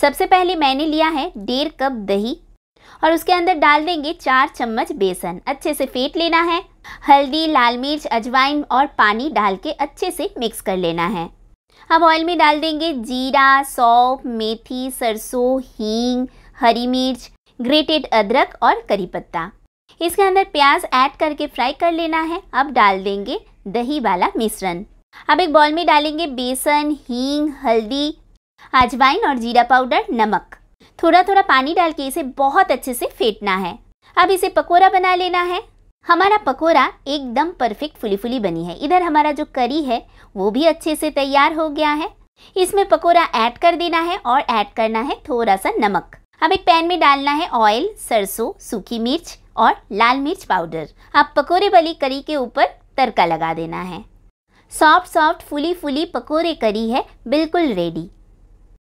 सबसे पहले मैंने लिया है डेढ़ कप दही और उसके अंदर डाल देंगे चार चम्मच बेसन अच्छे से फेंट लेना है हल्दी लाल मिर्च अजवाइन और पानी डाल के अच्छे से मिक्स कर लेना है अब ऑयल में डाल देंगे जीरा सौंफ मेथी सरसों हींग हरी मिर्च ग्रेटेड अदरक और करी पत्ता इसके अंदर प्याज ऐड करके फ्राई कर लेना है अब डाल देंगे दही वाला मिश्रण अब एक बॉल में डालेंगे बेसन हींग हल्दी अजवाइन और जीरा पाउडर नमक थोड़ा थोड़ा पानी डाल के इसे बहुत अच्छे से फेंटना है अब इसे पकोड़ा बना लेना है हमारा पकोड़ा एकदम परफेक्ट फुली फुली बनी है इधर हमारा जो करी है वो भी अच्छे से तैयार हो गया है इसमें पकोड़ा ऐड कर देना है और ऐड करना है थोड़ा सा नमक अब एक पैन में डालना है ऑयल सरसों सूखी मिर्च और लाल मिर्च पाउडर अब पकोड़े वाली करी के ऊपर तड़का लगा देना है सॉफ्ट सॉफ्ट फुली फुली पकोड़े करी है बिल्कुल रेडी